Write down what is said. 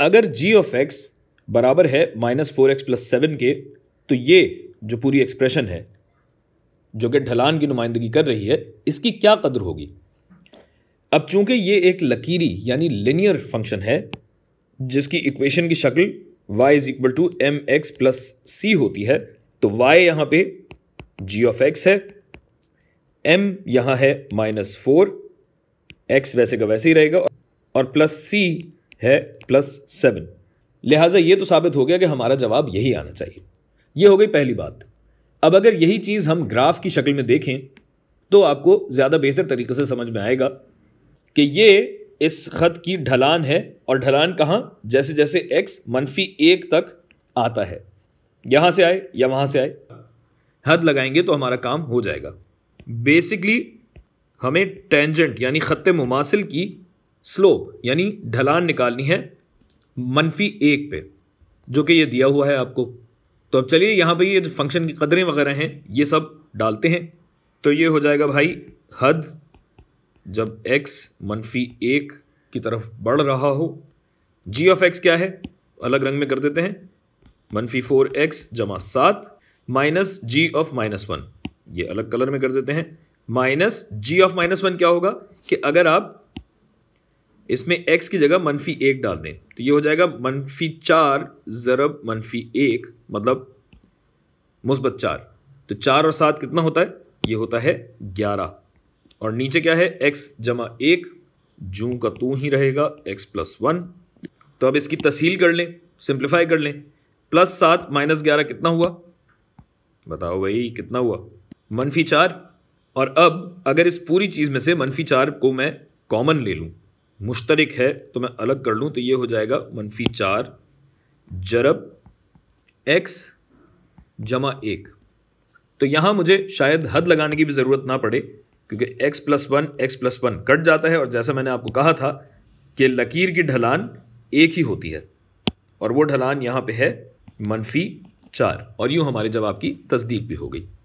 अगर जी of X बराबर है minus four X plus seven के तो ये जो पूरी एक्सप्रेशन है जो कि ढलान की नुमाइंदगी कर रही है इसकी क्या कदर होगी अब चूंकि ये एक लकीरी यानी लिनियर फंक्शन है जिसकी इक्वेशन की शक्ल y is equal to M X plus C होती है तो y यहां पे g ऑफ x है m यहां है माइनस फोर एक्स वैसे का वैसे ही रहेगा और प्लस सी है प्लस सेवन लिहाजा ये तो साबित हो गया कि हमारा जवाब यही आना चाहिए यह हो गई पहली बात अब अगर यही चीज़ हम ग्राफ की शक्ल में देखें तो आपको ज़्यादा बेहतर तरीके से समझ में आएगा कि ये इस ख़त की ढलान है और ढलान कहाँ जैसे जैसे एक्स मनफी एक तक आता है यहाँ से आए या वहाँ से आए हद लगाएंगे तो हमारा काम हो जाएगा बेसिकली हमें टेंजेंट यानी ख़त मुमासिल की स्लोप यानी ढलान निकालनी है मनफी एक पे जो कि ये दिया हुआ है आपको तो अब चलिए यहाँ पे ये जो फंक्शन की कदरें वगैरह हैं ये सब डालते हैं तो ये हो जाएगा भाई हद जब x मनफी एक की तरफ बढ़ रहा हो g ऑफ x क्या है अलग रंग में कर देते हैं मनफी फोर एक्स जमा सात minus G of minus one ये अलग कलर में कर देते हैं minus G of minus one क्या होगा कि अगर आप इसमें एक्स की जगह मनफी एक डाल दें तो ये हो जाएगा मनफी चार ज़रब मनफी एक मतलब मुस्बत चार तो चार और सात कितना होता है ये होता है ग्यारह और नीचे क्या है एक्स जमा एक जू का तू ही रहेगा एक्स प्लस वन तो अब इसकी तसील कर लें सिंप्लीफाई कर लें प्लस सात माइनस ग्यारह कितना हुआ बताओ भाई कितना हुआ मनफी चार और अब अगर इस पूरी चीज़ में से मनफी चार को मैं कॉमन ले लूँ मुश्तरक है तो मैं अलग कर लूँ तो ये हो जाएगा मनफी चार जरब एक्स जमा एक तो यहाँ मुझे शायद हद लगाने की भी ज़रूरत ना पड़े क्योंकि x plus one X plus one cut जाता है और जैसा मैंने आपको कहा था कि लकीर की ढलान एक ही होती है और वो ढलान यहाँ पे है मनफी चार और यूँ हमारे जवाब की तस्दीक भी हो गई